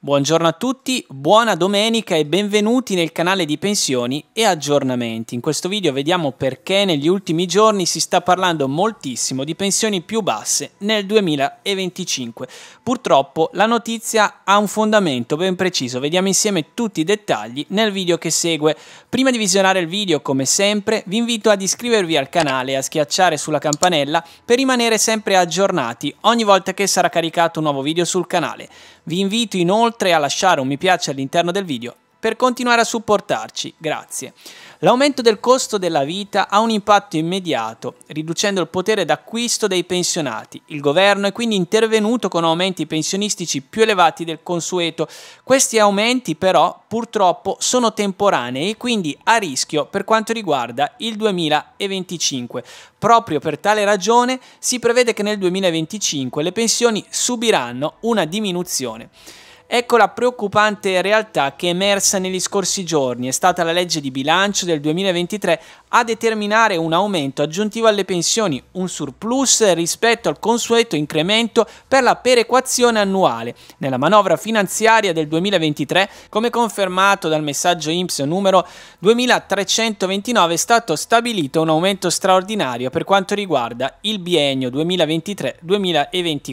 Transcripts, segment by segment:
Buongiorno a tutti, buona domenica e benvenuti nel canale di pensioni e aggiornamenti. In questo video vediamo perché negli ultimi giorni si sta parlando moltissimo di pensioni più basse nel 2025. Purtroppo la notizia ha un fondamento ben preciso, vediamo insieme tutti i dettagli nel video che segue. Prima di visionare il video, come sempre, vi invito ad iscrivervi al canale e a schiacciare sulla campanella per rimanere sempre aggiornati ogni volta che sarà caricato un nuovo video sul canale. Vi invito inoltre a lasciare un mi piace all'interno del video per continuare a supportarci. Grazie. L'aumento del costo della vita ha un impatto immediato, riducendo il potere d'acquisto dei pensionati. Il governo è quindi intervenuto con aumenti pensionistici più elevati del consueto. Questi aumenti però purtroppo sono temporanei e quindi a rischio per quanto riguarda il 2025. Proprio per tale ragione si prevede che nel 2025 le pensioni subiranno una diminuzione. Ecco la preoccupante realtà che è emersa negli scorsi giorni. È stata la legge di bilancio del 2023 a determinare un aumento aggiuntivo alle pensioni, un surplus rispetto al consueto incremento per la perequazione annuale. Nella manovra finanziaria del 2023, come confermato dal messaggio IMSS numero 2329, è stato stabilito un aumento straordinario per quanto riguarda il biennio 2023-2024.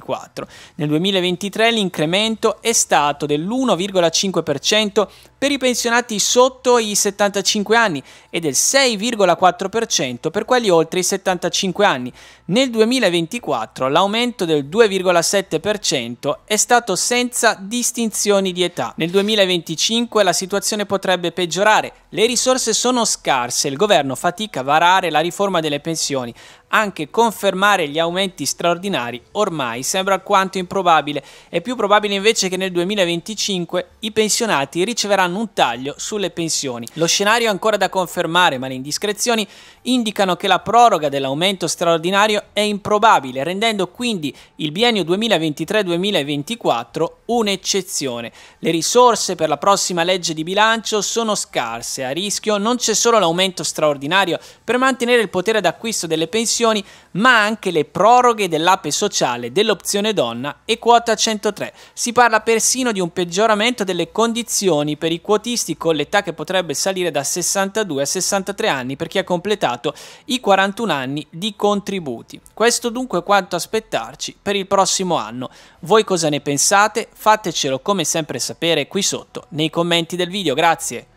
Nel 2023 l'incremento è stato aumentato dell'1,5% per i pensionati sotto i 75 anni e del 6,4% per quelli oltre i 75 anni. Nel 2024 l'aumento del 2,7% è stato senza distinzioni di età. Nel 2025 la situazione potrebbe peggiorare, le risorse sono scarse, il governo fatica a varare la riforma delle pensioni, anche confermare gli aumenti straordinari ormai sembra alquanto improbabile, è più probabile invece che nel 2025 2025 i pensionati riceveranno un taglio sulle pensioni. Lo scenario è ancora da confermare, ma le indiscrezioni indicano che la proroga dell'aumento straordinario è improbabile, rendendo quindi il biennio 2023-2024 un'eccezione. Le risorse per la prossima legge di bilancio sono scarse, a rischio non c'è solo l'aumento straordinario per mantenere il potere d'acquisto delle pensioni, ma anche le proroghe dell'ape sociale, dell'opzione donna e quota 103. Si parla persino cammino di un peggioramento delle condizioni per i quotisti con l'età che potrebbe salire da 62 a 63 anni per chi ha completato i 41 anni di contributi. Questo dunque è quanto aspettarci per il prossimo anno. Voi cosa ne pensate? Fatecelo come sempre sapere qui sotto nei commenti del video. Grazie!